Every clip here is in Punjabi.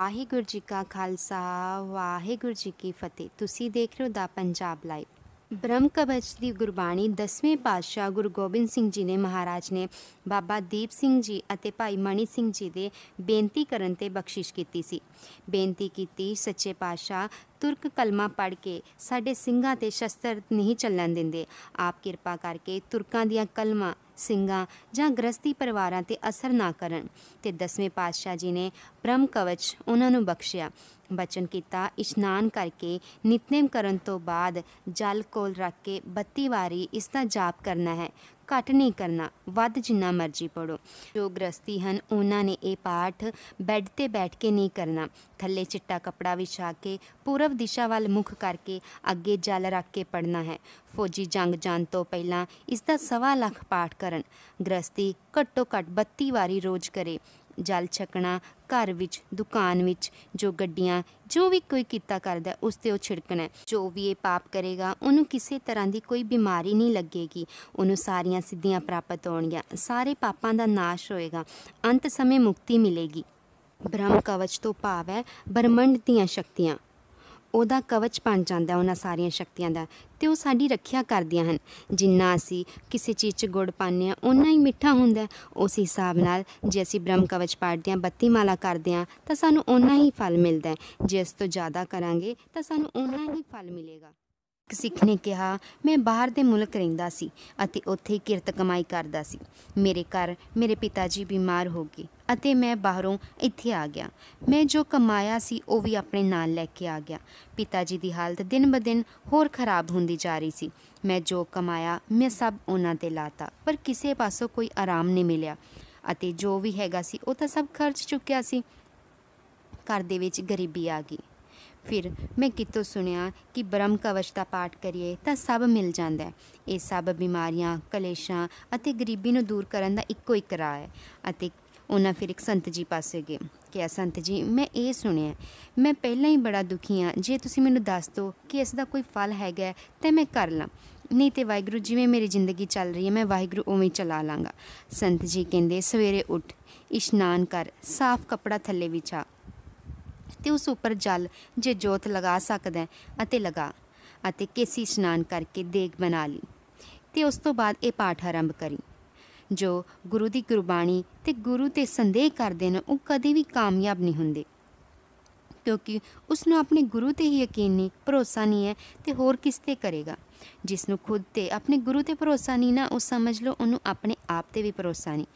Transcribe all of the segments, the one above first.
ਵਾਹਿਗੁਰੂ ਜੀ ਕਾ ਖਾਲਸਾ ਵਾਹਿਗੁਰੂ ਜੀ ਕੀ ਫਤਿਹ ਤੁਸੀਂ ਦੇਖ ਰਹੇ ਹੋ ਦਾ ਪੰਜਾਬ ਲਾਈਵ ਬ੍ਰਹਮ ਕਵਚ ਦੀ ਗੁਰਬਾਣੀ 10ਵੇਂ ਪਾਤਸ਼ਾਹ ਗੁਰੂ ਗੋਬਿੰਦ ਸਿੰਘ ਜੀ ਨੇ ਮਹਾਰਾਜ ਨੇ ਬਾਬਾ ਦੀਪ ਸਿੰਘ ਜੀ ਅਤੇ ਭਾਈ ਮਣੀ ਸਿੰਘ ਜੀ ਦੇ ਬੇਨਤੀ ਕਰਨ ਤੇ ਬਖਸ਼ਿਸ਼ ਕੀਤੀ ਸੀ ਬੇਨਤੀ ਕੀਤੀ ਸੱਚੇ ਪਾਤਸ਼ਾਹ ਤੁਰਕ ਕਲਮਾ ਪੜ ਕੇ ਸਾਡੇ ਸਿੰਘਾਂ ਤੇ ਸ਼ਸਤਰ ਨਹੀਂ ਚੱਲਣ ਦਿੰਦੇ ਆਪ ਕਿਰਪਾ ਕਰਕੇ ਤੁਰਕਾਂ ਦੀਆਂ ਕਲਮਾ ਸਿੰਘਾਂ ਜਾਂ ਗ੍ਰਸਤੀ ਪਰਿਵਾਰਾਂ ਤੇ ਅਸਰ ਨਾ ਕਰਨ ਤੇ ਦਸਵੇਂ ਪਾਤਸ਼ਾਹ ਜੀ ਨੇ ਬ੍ਰਹਮ ਕਵਚ ਉਹਨਾਂ ਨੂੰ ਬਖਸ਼ਿਆ ਬਚਨ ਕੀਤਾ ਇਸ਼ਨਾਨ ਕਰਕੇ ਨਿਤਨੇਮ ਕਰਨ ਤੋਂ ਬਾਅਦ ਜਲ ਕੋਲ ਰੱਖ ਕੇ 32 ਵਾਰੀ ਇਸ ਦਾ ਜਾਪ ਕਰਨਾ ਹੈ ਘੱਟ ਨਹੀਂ ਕਰਨਾ ਵੱਧ ਜਿੰਨਾ ਮਰਜ਼ੀ ਪੜੋ ਜੋ ਗ੍ਰਸਤੀ ਹਨ ਉਹਨਾਂ ਨੇ ਇਹ ਪਾਠ ਬੈੱਡ ਤੇ ਬੈਠ ਕੇ ਨਹੀਂ ਕਰਨਾ ਥੱਲੇ ਚਿੱਟਾ ਕਪੜਾ ਵਿਛਾ ਕੇ ਪੂਰਬ ਦਿਸ਼ਾ ਵੱਲ ਮੁਖ ਕਰਕੇ ਅੱਗੇ ਜਲ ਰੱਖ ਕੇ ਪੜਨਾ ਹੈ ਫੌਜੀ ਜੰਗ ਜਾਣ ਤੋਂ ਪਹਿਲਾਂ ਇਸ ਦਾ ਸਵਾ ਲੱਖ ਪਾਠ ਕਰਨ ਗ੍ਰਸਤੀ ਘੱਟੋ ਘੱਟ 32 ਵਾਰੀ ਰੋਜ਼ ਕਰੇ ਜਲ ਛਕਣਾ ਘਰ ਵਿੱਚ ਦੁਕਾਨ ਵਿੱਚ ਜੋ ਗੱਡੀਆਂ ਜੋ ਵੀ ਕੋਈ ਕੀਤਾ ਕਰਦਾ ਉਸ ਤੇ ਉਹ ਛਿੜਕਣਾ ਜੋ ਵੀ ਇਹ ਪਾਪ ਕਰੇਗਾ ਉਹਨੂੰ ਕਿਸੇ ਤਰ੍ਹਾਂ ਦੀ ਕੋਈ ਬਿਮਾਰੀ ਨਹੀਂ ਲੱਗੇਗੀ ਉਹਨੂੰ ਸਾਰੀਆਂ ਸਿੱਧੀਆਂ ਪ੍ਰਾਪਤ ਹੋਣਗੀਆਂ ਸਾਰੇ ਪਾਪਾਂ ਦਾ ਨਾਸ਼ ਹੋਏਗਾ ਅੰਤ ਸਮੇਂ ਮੁਕਤੀ ਮਿਲੇਗੀ ਬ੍ਰਹਮ ਕਵਚ ਤੋਂ ਭਾਵ ਹੈ ਬ੍ਰਹਮੰਡ ਦੀਆਂ ਸ਼ਕਤੀਆਂ ਉਹਦਾ ਕਵਚ ਬਣ ਜਾਂਦਾ ਉਹਨਾਂ ਸਾਰੀਆਂ ਸ਼ਕਤੀਆਂ ਦਾ ਤੇ ਉਹ ਸਾਡੀ ਰੱਖਿਆ ਕਰਦੀਆਂ ਹਨ ਜਿੰਨਾ ਅਸੀਂ ਕਿਸੇ ਚੀਜ਼ 'ਚ ਗੁੜ ਪਾਉਂਦੇ ਆ ਉਨਾ ਹੀ ਮਿੱਠਾ ਹੁੰਦਾ ਉਸ ਹਿਸਾਬ ਨਾਲ ਜੇ ਅਸੀਂ ਬ੍ਰਹਮ ਕਵਚ ਪਾੜਦੇ ਆ ਬੱਤੀ ਮਾਲਾ ਕਰਦੇ ਆ ਤਾਂ ਸਾਨੂੰ ਉਨਾ ਹੀ ਫਲ ਮਿਲਦਾ ਜੇ ਇਸ ਤੋਂ ਜ਼ਿਆਦਾ ਕਰਾਂਗੇ ਤਾਂ ਸਾਨੂੰ ਉਨਾ ਹੀ ਫਲ ਮਿਲੇਗਾ ਇੱਕ ਸਿੱਖ ਨੇ ਕਿਹਾ ਮੈਂ ਬਾਹਰ ਦੇ ਮੁਲਕ ਰਹਿੰਦਾ ਸੀ ਅਤੇ ਉੱਥੇ ਕਿਰਤ ਕਮਾਈ ਕਰਦਾ ਸੀ ਮੇਰੇ ਘਰ ਮੇਰੇ ਪਿਤਾ ਜੀ ਬਿਮਾਰ ਹੋ ਗਏ ਅਤੇ ਮੈਂ ਬਾਹਰੋਂ ਇੱਥੇ ਆ ਗਿਆ ਮੈਂ ਜੋ ਕਮਾਇਆ ਸੀ ਉਹ ਵੀ ਆਪਣੇ ਨਾਲ ਲੈ ਕੇ ਆ ਗਿਆ ਪਿਤਾ ਜੀ ਦੀ ਹਾਲਤ ਦਿਨ ਦਿਨ ਹੋਰ ਖਰਾਬ ਹੁੰਦੀ ਜਾ ਰਹੀ ਸੀ ਮੈਂ ਜੋ ਕਮਾਇਆ ਮੈਂ ਸਭ ਉਹਨਾਂ ਤੇ ਲਾਤਾ ਪਰ ਕਿਸੇ ਪਾਸੋਂ ਕੋਈ ਆਰਾਮ ਨਹੀਂ ਮਿਲਿਆ ਅਤੇ ਜੋ ਵੀ ਹੈਗਾ ਸੀ ਉਹ ਤਾਂ ਸਭ ਖਰਚ ਚੁੱਕਿਆ ਸੀ ਘਰ ਦੇ ਵਿੱਚ ਗਰੀਬੀ ਆ ਗਈ ਫਿਰ ਮੈਂ ਕਿਤੋਂ ਸੁਣਿਆ ਕਿ ਬ੍ਰਹਮ ਕਵਚ ਦਾ ਪਾਠ ਕਰੀਏ ਤਾਂ ਸਭ ਮਿਲ ਜਾਂਦਾ ਹੈ ਇਹ ਸਭ ਬਿਮਾਰੀਆਂ ਕਲੇਸ਼ਾਂ ਅਤੇ ਗਰੀਬੀ ਨੂੰ ਦੂਰ ਕਰਨ ਦਾ ਇੱਕੋ ਇੱਕ ਰਾਹ ਹੈ ਅਤੇ ਉਹਨਾਂ ਫਿਰ ਇੱਕ ਸੰਤ ਜੀ ਪਾਸੇ ਗਏ ਕਿ ਆ ਸੰਤ ਜੀ ਮੈਂ ਇਹ ਸੁਣਿਆ ਮੈਂ ਪਹਿਲਾਂ ਹੀ ਬੜਾ ਦੁਖੀ ਹਾਂ ਜੇ ਤੁਸੀਂ ਮੈਨੂੰ ਦੱਸ ਦਿਓ ਕਿ ਇਸ ਦਾ ਕੋਈ ਫਲ ਹੈਗਾ ਤਾਂ ਮੈਂ ਕਰ ਲਾਂ ਨਹੀਂ ਤੇ ਵਾਹਿਗੁਰੂ ਜਿਵੇਂ ਮੇਰੀ ਜ਼ਿੰਦਗੀ ਚੱਲ ਰਹੀ ਹੈ ਮੈਂ ਵਾਹਿਗੁਰੂ ਉਵੇਂ ਚਲਾ ਲਾਂਗਾ ਸੰਤ ਜੀ ਕਹਿੰਦੇ ਸਵੇਰੇ ਉੱਠ ਇਸ਼ਨਾਨ ਕਰ ਸਾਫ਼ ਕੱਪੜਾ ਥੱਲੇ ਵਿਛਾ ਅਤੇ ਉਸ ਉੱਪਰ ਜਲ ਜੇ ਜੋਤ ਲਗਾ ਸਕਦਾ ਅਤੇ ਲਗਾ ਅਤੇ ਕੇਸੀ ਇਸ਼ਨਾਨ ਕਰਕੇ ਦੇਗ ਬਣਾ ਲਈ ਤੇ ਉਸ ਤੋਂ ਬਾਅਦ ਇਹ ਪਾਠ ਆਰੰਭ ਕਰੀ ਜੋ ਗੁਰੂ ਦੀ ਗੁਰਬਾਣੀ ਤੇ ਗੁਰੂ ਤੇ ਸੰਦੇਹ ਕਰਦੇ ਨੇ ਉਹ ਕਦੇ ਵੀ ਕਾਮਯਾਬ ਨਹੀਂ ਹੁੰਦੇ ਕਿਉਂਕਿ ਉਸ ਨੂੰ ਆਪਣੇ ਗੁਰੂ ਤੇ ਹੀ ਯਕੀਨ ਨਹੀਂ ਭਰੋਸਾ ਨਹੀਂ ਹੈ ਤੇ ਹੋਰ ਕਿਸ ਤੇ ਕਰੇਗਾ ਜਿਸ ਨੂੰ ਖੁਦ ਤੇ ਆਪਣੇ ਗੁਰੂ ਤੇ ਭਰੋਸਾ ਨਹੀਂ ਨਾ ਉਹ ਸਮਝ ਲਓ ਉਹਨੂੰ ਆਪਣੇ ਆਪ ਤੇ ਵੀ ਭਰੋਸਾ ਨਹੀਂ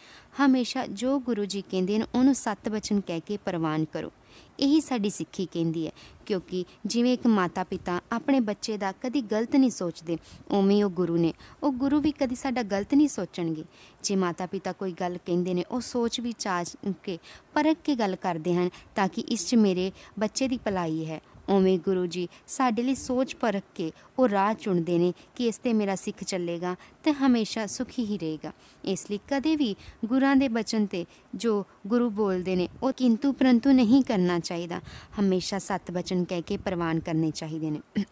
ਹਮੇਸ਼ਾ ਜੋ ਗੁਰੂ ਜੀ ਕਹਿੰਦੇ ਨੇ ਉਹਨੂੰ ਸਤਿਵਚਨ ਬਚਨ ਕਹਿ ਕੇ ਪ੍ਰਵਾਨ ਕਰੋ ਇਹੀ ਸਾਡੀ ਸਿੱਖੀ ਕਹਿੰਦੀ ਹੈ ਕਿਉਂਕਿ ਜਿਵੇਂ ਇੱਕ ਮਾਤਾ ਪਿਤਾ ਆਪਣੇ ਬੱਚੇ ਦਾ ਕਦੀ ਗਲਤ ਨਹੀਂ ਸੋਚਦੇ ਉਵੇਂ ਉਹ ਗੁਰੂ ਨੇ ਉਹ ਗੁਰੂ ਵੀ ਕਦੀ ਸਾਡਾ ਗਲਤ ਨਹੀਂ ਸੋਚਣਗੇ ਜੇ ਮਾਤਾ ਪਿਤਾ ਕੋਈ ਗੱਲ ਕਹਿੰਦੇ ਨੇ ਉਹ ਸੋਚ ਵਿਚਾਰ ਕੇ ਪਰਖ ਕੇ ਗੱਲ ਕਰਦੇ ਹਨ ਤਾਂ ਕਿ ਇਸ 'ਚ ਮੇਰੇ ਬੱਚੇ ਦੀ ਭਲਾਈ ਹੈ ਉਵੇਂ ਗੁਰੂ ਜੀ ਸਾਡੇ ਲਈ ਸੋਚ ਪਰਖ ਕੇ ਉਹ ਰਾਹ ਚੁਣਦੇ ਨੇ ਕਿ ਇਸ ਤੇ ਮੇਰਾ ਸਿੱਖ ਚੱਲੇਗਾ ਤੇ ਹਮੇਸ਼ਾ ਸੁਖੀ ਹੀ ਰਹੇਗਾ ਇਸ ਲਈ ਕਦੇ ਵੀ ਗੁਰਾਂ ਦੇ ਬਚਨ ਤੇ ਜੋ ਗੁਰੂ ਬੋਲਦੇ ਨੇ ਉਹ ਕਿੰਤੂ ਪਰੰਤੂ ਨਹੀਂ ਕਰਨਾ ਚਾਹੀਦਾ ਹਮੇਸ਼ਾ ਸਤ ਬਚਨ ਕਹਿ ਕੇ ਪ੍ਰਵਾਨ ਕਰਨੇ ਚਾਹੀਦੇ ਨੇ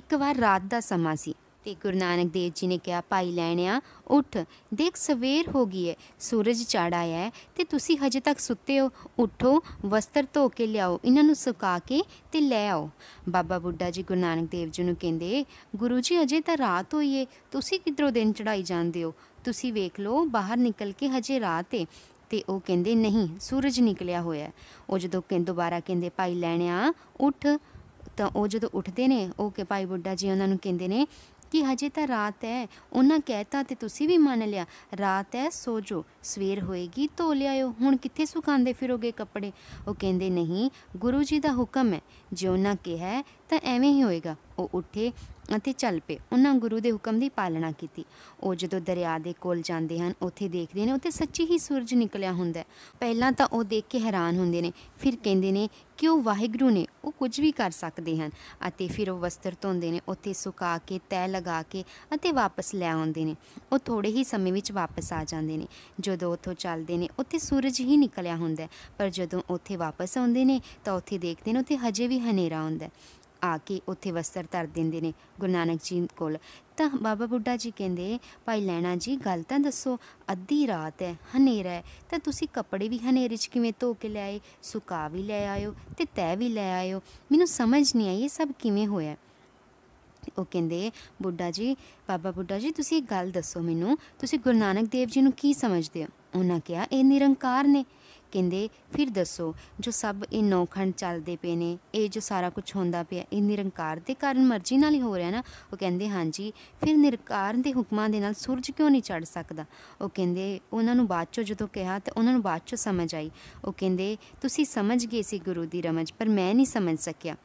ਇੱਕ ਵਾਰ ਰਾਤ ਦਾ ਸਮਾਂ ਸੀ ਤੇ ਗੁਰੂ ਨਾਨਕ ਦੇਵ ਜੀ ਨੇ ਕਿਹਾ ਭਾਈ ਲੈਣਿਆ ਉੱਠ ਦੇਖ ਸਵੇਰ ਹੋ ਗਈ ਹੈ ਸੂਰਜ ਚੜ ਆਇਆ ਤੇ ਤੁਸੀਂ ਹਜੇ ਤੱਕ ਸੁੱਤੇ ਹੋ ਉਠੋ ਵਸਤਰ ਧੋ ਕੇ ਲਿਆਓ ਇਹਨਾਂ ਨੂੰ ਸੁਕਾ ਕੇ ਤੇ ਲੈ ਆਓ ਬਾਬਾ ਬੁੱਢਾ ਜੀ ਗੁਰੂ ਨਾਨਕ ਦੇਵ ਜੀ ਨੂੰ ਕਹਿੰਦੇ ਗੁਰੂ ਜੀ ਅਜੇ ਤਾਂ ਰਾਤ ਹੋਈ ਏ ਤੁਸੀਂ ਕਿਧਰੋਂ ਦਿਨ ਚੜਾਈ ਜਾਂਦੇ ਹੋ ਤੁਸੀਂ ਵੇਖ ਲਓ ਬਾਹਰ ਨਿਕਲ ਕੇ ਹਜੇ ਰਾਤ ਏ ਤੇ ਉਹ ਕਹਿੰਦੇ ਨਹੀਂ ਸੂਰਜ ਨਿਕਲਿਆ ਹੋਇਆ ਉਹ ਜਦੋਂ ਕਿ ਦੁਬਾਰਾ ਕਹਿੰਦੇ ਭਾਈ ਲੈਣਿਆ ਉੱਠ ਤਾਂ ਉਹ ਜਦੋਂ ਉੱਠਦੇ ਨੇ ਉਹ ਕਿ ਭਾਈ ਬੁੱਢਾ ਜੀ ਉਹਨਾਂ ਨੂੰ ਕਹਿੰਦੇ ਨੇ ਕਿ ਹਜੇ ਤਾਂ ਰਾਤ ਹੈ ਉਹਨਾਂ ਕਹਿਤਾ ਤੇ ਤੁਸੀਂ ਵੀ ਮੰਨ ਲਿਆ ਰਾਤ ਹੈ ਸੋ ਜੋ ਸਵੇਰ ਹੋਏਗੀ ਧੋ ਲਿਆਇਓ ਹੁਣ ਕਿੱਥੇ ਸੁਕਾਉਂਦੇ ਫਿਰੋਗੇ ਕੱਪੜੇ ਉਹ ਕਹਿੰਦੇ ਨਹੀਂ ਗੁਰੂ ਜੀ ਦਾ ਹੁਕਮ ਹੈ ਜਿਉਂ ਨਾ ਕਿਹਾ ਤਾਂ ਐਵੇਂ ਹੀ ਹੋਏਗਾ ਉਹ ਉੱਠੇ ਅਤੇ ਚੱਲ ਪਏ ਉਹਨਾਂ ਗੁਰੂ ਦੇ ਹੁਕਮ ਦੀ ਪਾਲਣਾ ਕੀਤੀ ਉਹ ਜਦੋਂ ਦਰਿਆ ਦੇ ਕੋਲ ਜਾਂਦੇ ਹਨ ਉੱਥੇ ਦੇਖਦੇ ਨੇ ਉੱਥੇ ਸੱਚੀ ਹੀ ਸੂਰਜ ਨਿਕਲਿਆ ਹੁੰਦਾ ਪਹਿਲਾਂ ਤਾਂ ਉਹ ਦੇਖ ਕੇ ਹੈਰਾਨ ਹੁੰਦੇ ਨੇ ਫਿਰ ਕਹਿੰਦੇ ਨੇ ਕਿ ਉਹ ਵਾਹਿਗੁਰੂ ਨੇ ਉਹ ਕੁਝ ਵੀ ਕਰ ਸਕਦੇ ਹਨ ਅਤੇ ਫਿਰ ਉਹ ਵਸਤਰ ਧੋਂਦੇ ਨੇ ਉੱਥੇ ਸੁਕਾ ਕੇ ਤੈ ਲਗਾ ਕੇ ਅਤੇ ਵਾਪਸ ਲੈ ਆਉਂਦੇ ਨੇ ਉਹ ਥੋੜੇ ਹੀ ਸਮੇਂ ਵਿੱਚ ਵਾਪਸ ਆ ਜਾਂਦੇ ਨੇ ਜਦੋਂ ਉੱਥੋਂ ਚੱਲਦੇ ਨੇ ਉੱਥੇ ਸੂਰਜ ਹੀ ਨਿਕਲਿਆ ਹੁੰਦਾ ਪਰ ਜਦੋਂ ਉੱਥੇ ਵਾਪਸ ਆਉਂਦੇ ਨੇ ਤਾਂ ਉੱਥੇ ਦੇਖਦੇ ਨੇ ਉੱਥੇ ਹਜੇ ਵੀ ਹਨੇਰਾ ਹੁੰਦਾ ਆ ਕੇ ਉੱਥੇ ਵਸਤਰ ਧਰ ਦਿੰਦੇ ਨੇ ਗੁਰੂ ਨਾਨਕ ਜੀ ਕੋਲ ਤਾਂ ਬਾਬਾ ਬੁੱਢਾ ਜੀ ਕਹਿੰਦੇ ਭਾਈ ਲੈਣਾ ਜੀ ਗੱਲ ਤਾਂ ਦੱਸੋ ਅੱਧੀ ਰਾਤ ਹੈ ਹਨੇਰਾ ਹੈ ਤਾਂ ਤੁਸੀਂ ਕੱਪੜੇ ਵੀ ਹਨੇਰੇ 'ਚ ਕਿਵੇਂ ਧੋ ਕੇ ਲੈ ਆਏ ਸੁਕਾ ਵੀ ਲੈ ਆਇਓ ਤੇ ਤੈ ਵੀ ਲੈ ਆਇਓ ਮੈਨੂੰ ਸਮਝ ਨਹੀਂ ਆਈ ਇਹ ਸਭ ਕਿਵੇਂ ਹੋਇਆ ਉਹ ਕਹਿੰਦੇ ਬੁੱਢਾ ਜੀ ਬਾਬਾ ਬੁੱਢਾ ਜੀ ਤੁਸੀਂ ਗੱਲ ਦੱਸੋ ਮੈਨੂੰ ਤੁਸੀਂ ਗੁਰੂ ਨਾਨਕ ਦੇਵ ਜੀ ਨੂੰ ਕੀ ਸਮਝਦੇ ਹੋ ਉਹਨਾਂ ਕਿਹਾ ਇਹ ਨਿਰੰਕਾਰ ਨੇ ਕਹਿੰਦੇ ਫਿਰ ਦੱਸੋ ਜੋ ਸਭ ਇਹ ਨੌਖੰਡ ਚੱਲਦੇ ਪਏ ਨੇ ਇਹ ਜੋ ਸਾਰਾ ਕੁਝ ਹੁੰਦਾ ਪਿਆ ਇਹ ਨਿਰੰਕਾਰ ਦੇ ਕਾਰਨ ਮਰਜ਼ੀ ਨਾਲ ਹੀ ਹੋ ਰਿਹਾ ਨਾ ਉਹ ਕਹਿੰਦੇ ਹਾਂਜੀ ਫਿਰ ਨਿਰੰਕਾਰ ਦੇ ਹੁਕਮਾਂ ਦੇ ਨਾਲ ਸੂਰਜ ਕਿਉਂ ਨਹੀਂ ਚੜ ਸਕਦਾ ਉਹ ਕਹਿੰਦੇ ਉਹਨਾਂ ਨੂੰ ਬਾਅਦ ਚੋਂ ਜਦੋਂ ਕਿਹਾ ਤੇ ਉਹਨਾਂ ਨੂੰ ਬਾਅਦ ਚੋਂ ਸਮਝ ਆਈ ਉਹ ਕਹਿੰਦੇ ਤੁਸੀਂ ਸਮਝ ਗਏ ਸੀ ਗੁਰੂ ਦੀ ਰਮਜ ਪਰ ਮੈਂ ਨਹੀਂ ਸਮਝ ਸਕਿਆ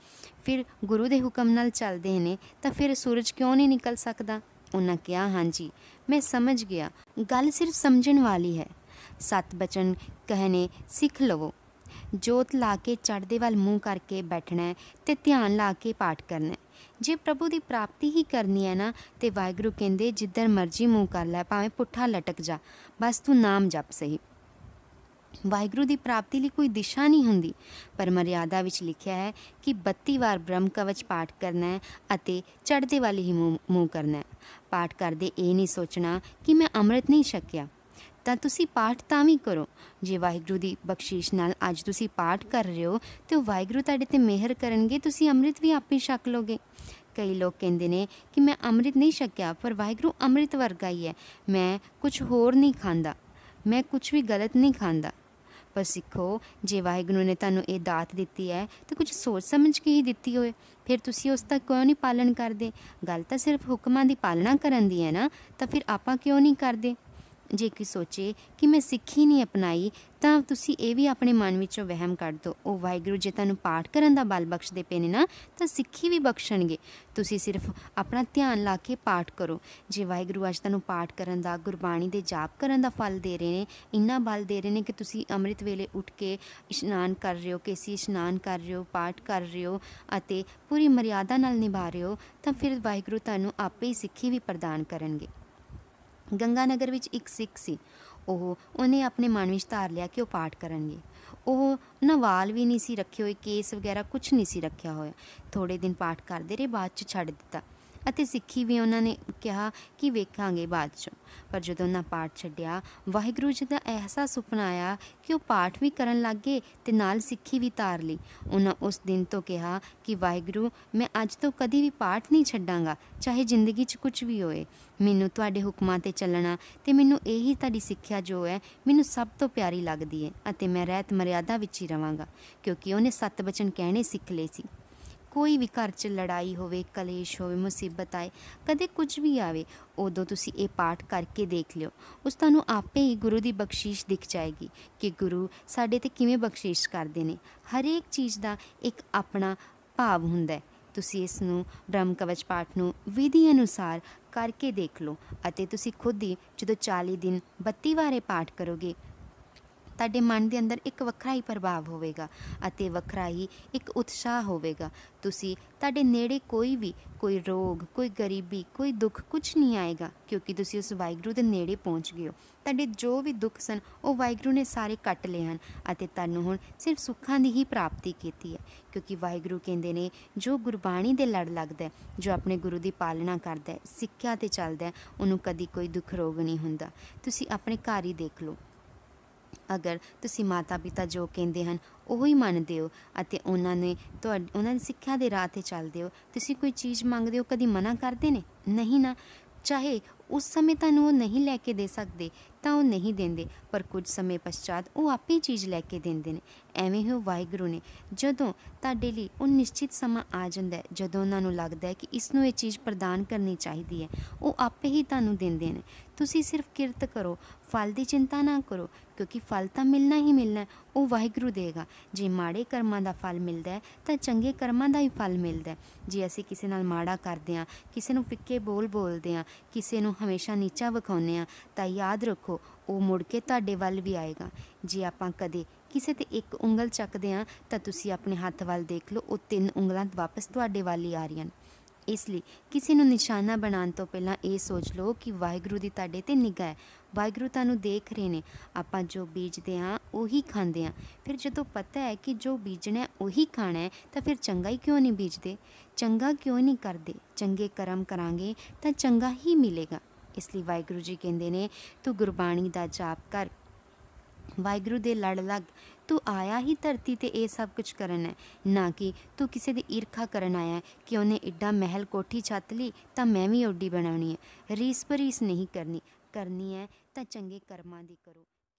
ਫਿਰ ਗੁਰੂ ਦੇ ਹੁਕਮ ਨਾਲ ਚੱਲਦੇ ਨੇ ਤਾਂ ਫਿਰ ਸੂਰਜ ਕਿਉਂ ਨਹੀਂ ਨਿਕਲ ਸਕਦਾ ਉਹਨਾਂ ਕਿਹਾ ਹਾਂਜੀ ਮੈਂ ਸਮਝ ਗਿਆ ਗੱਲ ਸਿਰਫ ਸਮਝਣ ਵਾਲੀ ਹੈ ਸਤ ਬਚਨ ਕਹਨੇ ਸਿੱਖ ਲਵੋ ਜੋਤ ਲਾ ਕੇ ਚੜਦੇ ਵੱਲ ਮੂੰਹ ਕਰਕੇ ਬੈਠਣਾ ਤੇ ਧਿਆਨ ਲਾ ਕੇ ਪਾਠ ਕਰਨਾ ਜੇ ਪ੍ਰਭੂ ਦੀ ਪ੍ਰਾਪਤੀ ਹੀ ਕਰਨੀ ਹੈ ਨਾ ਤੇ ਵਾਹਿਗੁਰੂ ਕਹਿੰਦੇ ਜਿੱਧਰ ਮਰਜੀ ਮੂੰਹ ਕਰ ਲੈ ਭਾਵੇਂ ਪੁੱਠਾ ਲਟਕ ਜਾ ਬਸ ਤੂੰ ਨਾਮ ਜਪ ਸਹੀ ਵਾਹਿਗੁਰੂ ਦੀ ਪ੍ਰਾਪਤੀ ਲਈ ਕੋਈ ਦਿਸ਼ਾ ਨਹੀਂ ਹੁੰਦੀ ਪਰ ਮਰਿਆਦਾ ਵਿੱਚ ਲਿਖਿਆ ਹੈ ਕਿ 32 ਵਾਰ ਬ੍ਰਹਮ ਕਵਚ ਪਾਠ ਕਰਨਾ ਹੈ ਅਤੇ ਚੜਦੇ ਵਾਲੀ ਹੀ ਮੂੰਹ ਕਰਨਾ ਹੈ ਪਾਠ ਕਰਦੇ ਇਹ ਨਹੀਂ ਸੋਚਣਾ ਕਿ ਮੈਂ ਅੰਮ੍ਰਿਤ ਨਹੀਂ ਛਕਿਆ ਤਾਂ ਤੁਸੀਂ ਪਾਠ ਤਾਂ ਵੀ ਕਰੋ ਜੇ ਵਾਹਿਗੁਰੂ ਦੀ ਬਖਸ਼ੀਸ਼ ਨਾਲ ਅੱਜ ਤੁਸੀਂ ਪਾਠ ਕਰ ਰਹੇ ਹੋ ਤੇ ਵਾਹਿਗੁਰੂ ਤੁਹਾਡੇ ਤੇ ਮਿਹਰ ਕਰਨਗੇ ਤੁਸੀਂ ਅੰਮ੍ਰਿਤ ਵੀ ਆਪੇ ਛਕ ਲੋਗੇ ਕਈ ਲੋਕ ਕਹਿੰਦੇ ਨੇ ਕਿ ਮੈਂ ਅੰਮ੍ਰਿਤ ਨਹੀਂ ਛਕਿਆ ਪਰ ਵਾਹਿਗੁਰੂ ਅੰਮ੍ਰਿਤ ਵਰਗਾ ਹੀ ਹੈ ਮੈਂ ਕੁਝ ਹੋਰ ਨਹੀਂ ਖਾਂਦਾ ਮੈਂ ਕੁਝ ਵੀ ਗਲਤ ਨਹੀਂ ਖਾਂਦਾ ਪਰ ਸਿੱਖੋ ਜੇ ਵਾਹਿਗੁਰੂ ਨੇ ਤੁਹਾਨੂੰ ਇਹ ਦਾਤ ਦਿੱਤੀ ਹੈ ਤੇ ਕੁਝ ਸੋਚ ਸਮਝ ਕੇ ਹੀ ਦਿੱਤੀ ਹੋਏ ਫਿਰ ਤੁਸੀਂ ਉਸ ਦਾ ਕਿਉਂ ਨਹੀਂ ਪਾਲਣ ਕਰਦੇ ਗੱਲ ਤਾਂ ਸਿਰਫ ਹੁਕਮਾਂ ਦੀ ਪਾਲਣਾ ਕਰਨ ਦੀ ਹੈ ਨਾ ਤਾਂ ਫਿਰ ਆਪਾਂ ਕਿਉਂ ਨਹੀਂ ਕਰਦੇ ਜੇ ਕੋਈ ਸੋਚੇ ਕਿ ਮੈਂ ਸਿੱਖੀ ਨਹੀਂ ਅਪਣਾਈ ਤਾਂ ਤੁਸੀਂ ਇਹ ਵੀ ਆਪਣੇ ਮਨ ਵਿੱਚੋਂ ਵਹਿਮ ਕੱਢ ਦਿਓ ਉਹ ਵਾਹਿਗੁਰੂ ਜੇ ਤੁਹਾਨੂੰ ਪਾਠ ਕਰਨ ਦਾ ਬਲ ਬਖਸ਼ਦੇ ਪਏ ਨੇ ਨਾ ਤਾਂ ਸਿੱਖੀ ਵੀ ਬਖਸ਼ਣਗੇ ਤੁਸੀਂ ਸਿਰਫ ਆਪਣਾ ਧਿਆਨ ਲਾ ਕੇ ਪਾਠ ਕਰੋ ਜੇ ਵਾਹਿਗੁਰੂ ਅੱਜ ਤੁਹਾਨੂੰ ਪਾਠ ਕਰਨ ਦਾ ਗੁਰਬਾਣੀ ਦੇ ਜਾਪ ਕਰਨ ਦਾ ਫਲ ਦੇ ਰਹੇ ਨੇ ਇੰਨਾ ਬਲ ਦੇ ਰਹੇ ਨੇ ਕਿ ਤੁਸੀਂ ਅੰਮ੍ਰਿਤ ਵੇਲੇ ਉੱਠ ਕੇ ਇਸ਼ਨਾਨ ਕਰ ਰਹੇ ਹੋ ਸੀ ਇਸ਼ਨਾਨ ਕਰ ਰਹੇ ਹੋ ਪਾਠ ਕਰ ਰਹੇ ਹੋ ਅਤੇ ਪੂਰੀ ਮਰਿਆਦਾ ਨਾਲ ਨਿਭਾ ਰਹੇ ਹੋ ਤਾਂ ਫਿਰ ਵਾਹਿਗੁਰੂ ਤੁਹਾਨੂੰ ਆਪੇ ਹੀ ਸਿੱਖੀ ਵੀ ਪ੍ਰਦਾਨ ਕਰਨਗੇ ਗੰਗਾਨਗਰ ਵਿੱਚ ਇੱਕ ਸਿੱਖ ਸੀ ਉਹ ਉਹਨੇ ਆਪਣੇ ਮਨ ਵਿੱਚ ਧਾਰ ਲਿਆ ਕਿ ਉਹ ਪਾਠ ਕਰਨਗੇ ਉਹ ਨਵਾਲ ਵੀ ਨਹੀਂ ਸੀ ਰੱਖੇ ਹੋਏ ਕੇਸ ਵਗੈਰਾ ਕੁਝ ਨਹੀਂ ਸੀ ਰੱਖਿਆ ਹੋਇਆ ਥੋੜੇ ਦਿਨ ਪਾਠ ਕਰਦੇ ਰਹੇ ਬਾਅਦ ਚ ਛੱਡ ਦਿੱਤਾ ਅਤੇ ਸਿੱਖੀ ਵੀ ਉਹਨਾਂ ਨੇ ਕਿਹਾ ਕਿ ਵੇਖਾਂਗੇ ਬਾਅਦ ਚ ਪਰ ਜਦੋਂ ਉਹਨਾਂ ਪਾਠ ਛੱਡਿਆ ਵਾਹਿਗੁਰੂ ਜੀ ਦਾ ਐਸਾ ਸੁਪਨਾ ਆਇਆ ਕਿ ਉਹ ਪਾਠ ਵੀ ਕਰਨ ਲੱਗੇ ਤੇ ਨਾਲ ਸਿੱਖੀ ਵੀ ਤਾਰ ਲਈ ਉਹਨਾਂ ਉਸ ਦਿਨ ਤੋਂ ਕਿਹਾ ਕਿ ਵਾਹਿਗੁਰੂ ਮੈਂ ਅੱਜ ਤੋਂ ਕਦੀ ਵੀ ਪਾਠ ਨਹੀਂ ਛੱਡਾਂਗਾ ਚਾਹੇ ਜ਼ਿੰਦਗੀ 'ਚ ਕੁਝ ਵੀ ਹੋਏ ਮੈਨੂੰ ਤੁਹਾਡੇ ਹੁਕਮਾਂ ਤੇ ਚੱਲਣਾ ਤੇ ਮੈਨੂੰ ਇਹੀ ਤੁਹਾਡੀ ਸਿੱਖਿਆ ਜੋ ਹੈ ਮੈਨੂੰ ਸਭ ਤੋਂ ਪਿਆਰੀ ਲੱਗਦੀ ਹੈ ਅਤੇ ਮੈਂ ਰਹਿਤ ਮਰਿਆਦਾ ਵਿੱਚ ਹੀ ਰਵਾਂਗਾ ਕਿਉਂਕਿ ਉਹਨੇ ਸਤਿਵਚਨ ਬਚਨ ਕਹਿਣੇ ਸਿੱਖ ਲਏ ਸੀ ਕੋਈ ਵੀ ਘਰ 'ਚ ਲੜਾਈ ਹੋਵੇ ਕਲੇਸ਼ ਹੋਵੇ ਮੁਸੀਬਤ ਆਏ ਕਦੇ ਕੁਝ ਵੀ ਆਵੇ ਉਦੋਂ ਤੁਸੀਂ ਇਹ ਪਾਠ ਕਰਕੇ ਦੇਖ ਲਿਓ ਉਸ ਤੁਹਾਨੂੰ ਆਪੇ ਹੀ ਗੁਰੂ ਦੀ ਬਖਸ਼ੀਸ਼ ਦਿਖ ਜਾਏਗੀ ਕਿ ਗੁਰੂ ਸਾਡੇ ਤੇ ਕਿਵੇਂ ਬਖਸ਼ੀਸ਼ ਕਰਦੇ ਨੇ ਹਰੇਕ ਚੀਜ਼ ਦਾ ਇੱਕ ਆਪਣਾ ਭਾਵ ਹੁੰਦਾ ਤੁਸੀਂ ਇਸ ਨੂੰ ਬ੍ਰਹਮ ਕਵਚ ਪਾਠ ਨੂੰ ਵਿਧੀ ਅਨੁਸਾਰ ਕਰਕੇ ਦੇਖ ਲਓ ਅਤੇ ਤੁਸੀਂ ਖੁਦ ਹੀ ਜਦੋਂ 40 ਦਿਨ 32 ਵਾਰੇ ਪਾਠ ਕਰੋਗੇ ਤੁਹਾਡੇ ਮਨ ਦੇ ਅੰਦਰ ਇੱਕ ਵੱਖਰਾ ਹੀ ਪ੍ਰਭਾਵ ਹੋਵੇਗਾ ਅਤੇ ਵੱਖਰਾ ਹੀ ਇੱਕ ਉਤਸ਼ਾਹ ਹੋਵੇਗਾ ਤੁਸੀਂ ਤੁਹਾਡੇ ਨੇੜੇ ਕੋਈ ਵੀ ਕੋਈ ਰੋਗ ਕੋਈ ਗਰੀਬੀ ਕੋਈ ਦੁੱਖ ਕੁਝ ਨਹੀਂ ਆਏਗਾ ਕਿਉਂਕਿ ਤੁਸੀਂ ਉਸ ਵਾਹਿਗੁਰੂ ਦੇ ਨੇੜੇ ਪਹੁੰਚ ਗਏ ਹੋ ਤੁਹਾਡੇ ਜੋ ਵੀ ਦੁੱਖ ਸਨ ਉਹ ਵਾਹਿਗੁਰੂ ਨੇ ਸਾਰੇ ਕੱਟ ਲਏ ਹਨ ਅਤੇ ਤੁਹਾਨੂੰ ਹੁਣ ਸਿਰਫ ਸੁੱਖਾਂ ਦੀ ਹੀ ਪ੍ਰਾਪਤੀ ਕੀਤੀ ਹੈ ਕਿਉਂਕਿ ਵਾਹਿਗੁਰੂ ਕਹਿੰਦੇ ਨੇ ਜੋ ਗੁਰਬਾਣੀ ਦੇ ਲੜ ਲੱਗਦਾ ਜੋ ਆਪਣੇ ਗੁਰੂ ਦੀ ਪਾਲਣਾ ਕਰਦਾ ਸਿੱਖਿਆ ਤੇ ਚੱਲਦਾ ਉਹਨੂੰ ਕਦੀ ਕੋਈ ਦੁੱਖ ਰੋਗ ਨਹੀਂ ਹੁੰਦਾ ਤੁਸੀਂ ਆਪਣੇ ਘਰ ਹੀ ਦੇਖ ਲਓ ਅਗਰ ਤੁਸੀਂ ਮਾਤਾ ਪਿਤਾ ਜੋ ਕਹਿੰਦੇ ਹਨ ਉਹ ਹੀ ਮੰਨਦੇ ਹੋ ਅਤੇ ਉਹਨਾਂ ਨੇ ਤੁਹਾਡੀ ਉਹਨਾਂ ਦੀ ਸਿੱਖਿਆ ਦੇ ਰਾਹ ਤੇ ਚੱਲਦੇ ਹੋ ਤੁਸੀਂ ਕੋਈ ਚੀਜ਼ ਮੰਗਦੇ ਹੋ ਕਦੀ ਮਨਾ ਕਰਦੇ ਨੇ ਨਹੀਂ ਨਾ ਚਾਹੇ ਉਸ ਸਮੇਂ ਤੁਹਾਨੂੰ ਉਹ ਨਹੀਂ ਲੈ ਕੇ ਦੇ ਸਕਦੇ ਤਾਂ ਉਹ ਨਹੀਂ ਦਿੰਦੇ ਪਰ ਕੁਝ ਸਮੇਂ ਪਛਤਾਤ ਉਹ ਆਪੇ ਚੀਜ਼ ਲੈ ਕੇ ਦਿੰਦੇ ਨੇ ਐਵੇਂ ਹੀ ਵਾਹਿਗੁਰੂ ਨੇ ਜਦੋਂ ਤੁਹਾਡੇ ਲਈ ਉਹ ਨਿਸ਼ਚਿਤ ਸਮਾਂ ਆ ਜਾਂਦਾ ਹੈ ਜਦੋਂ ਉਹਨਾਂ ਨੂੰ ਲੱਗਦਾ ਹੈ ਕਿ ਇਸ ਨੂੰ ਇਹ ਚੀਜ਼ ਪ੍ਰਦਾਨ ਕਰਨੀ ਚਾਹੀਦੀ ਹੈ ਉਹ ਆਪੇ ਹੀ ਤੁਹਾਨੂੰ ਦਿੰਦੇ ਨੇ ਤੁਸੀਂ ਸਿਰਫ ਕਿਰਤ ਕਰੋ ਫਲ ਦੀ ਚਿੰਤਾ ਨਾ ਕਰੋ ਕਿਉਂਕਿ ਫਲ ਤਾਂ ਮਿਲਣਾ ਹੀ ਮਿਲਣਾ ਉਹ ਵਾਹਿਗੁਰੂ ਦੇਗਾ ਜੇ ਮਾੜੇ ਕਰਮਾਂ ਦਾ ਫਲ ਮਿਲਦਾ ਹੈ ਤਾਂ ਚੰਗੇ ਕਰਮਾਂ ਦਾ ਹੀ ਫਲ ਮਿਲਦਾ ਹੈ ਜੇ ਅਸੀਂ ਕਿਸੇ ਨਾਲ ਮਾੜਾ ਕਰਦੇ ਹਾਂ ਕਿਸੇ ਨੂੰ ਫਿੱਕੇ ਬੋਲ ਬੋਲਦੇ ਹਾਂ ਕਿਸੇ ਨੂੰ ਹਮੇਸ਼ਾ ਨੀਚਾ ਵਿਖਾਉਂਦੇ ਹਾਂ ਤਾਂ ਯਾਦ ਰੱਖੋ ਰੱਖੋ ਉਹ ਮੁੜ ਕੇ ਤੁਹਾਡੇ ਵੱਲ ਵੀ ਆਏਗਾ ਜੇ ਆਪਾਂ ਕਦੇ ਕਿਸੇ ਤੇ ਇੱਕ ਉਂਗਲ ਚੱਕਦੇ ਆ ਤਾਂ ਤੁਸੀਂ ਆਪਣੇ ਹੱਥ ਵੱਲ ਦੇਖ ਲਓ ਉਹ ਤਿੰਨ ਉਂਗਲਾਂ ਵਾਪਸ ਤੁਹਾਡੇ ਵੱਲ ਹੀ ਆ ਰਹੀਆਂ ਇਸ ਲਈ ਕਿਸੇ ਨੂੰ ਨਿਸ਼ਾਨਾ ਬਣਾਉਣ ਤੋਂ ਪਹਿਲਾਂ ਇਹ ਸੋਚ ਲਓ ਕਿ ਵਾਹਿਗੁਰੂ ਦੀ ਤੁਹਾਡੇ ਤੇ ਨਿਗਾਹ ਹੈ ਵਾਹਿਗੁਰੂ ਤੁਹਾਨੂੰ ਦੇਖ ਰਹੇ ਨੇ ਆਪਾਂ ਜੋ ਬੀਜਦੇ ਆ ਉਹੀ ਖਾਂਦੇ ਆ ਫਿਰ ਜਦੋਂ ਪਤਾ ਹੈ ਕਿ ਜੋ ਬੀਜਣਾ ਉਹੀ ਖਾਣਾ ਹੈ ਤਾਂ ਫਿਰ ਚੰਗਾ ਹੀ ਕਿਉਂ ਨਹੀਂ ਬੀਜਦੇ ਚੰਗਾ ਕਿਉਂ ਨਹੀਂ ਕਰਦੇ ਚੰਗੇ ਕਰਮ ਕਰਾਂਗੇ ਤਾਂ ਚੰਗਾ ਹੀ ਮਿਲੇਗਾ ਇਸ ਲਈ ਵਾਹਿਗੁਰੂ ਜੀ ਕਹਿੰਦੇ ਨੇ ਤੂੰ ਗੁਰਬਾਣੀ ਦਾ ਜਾਪ ਕਰ ਵਾਹਿਗੁਰੂ ਦੇ ਲੜ ਲੱਗ ਤੂੰ ਆਇਆ ਹੀ ਧਰਤੀ ਤੇ ਇਹ ਸਭ ਕੁਝ ਕਰਨ ਹੈ ਨਾ ਕਿ ਤੂੰ ਕਿਸੇ ਦੀ ਈਰਖਾ ਕਰਨ ਆਇਆ ਕਿ ਉਹਨੇ ਇੱਡਾ ਮਹਿਲ ਕੋਠੀ ਛੱਤ ਲਈ ਤਾਂ ਮੈਂ ਵੀ ਓਡੀ ਬਣਾਉਣੀ ਹੈ ਰੀਸ ਪਰੀਸ ਨਹੀਂ ਕਰਨੀ ਕਰਨੀ ਹੈ ਤਾਂ ਚੰਗੇ ਕਰਮਾਂ ਦੀ ਕਰੋ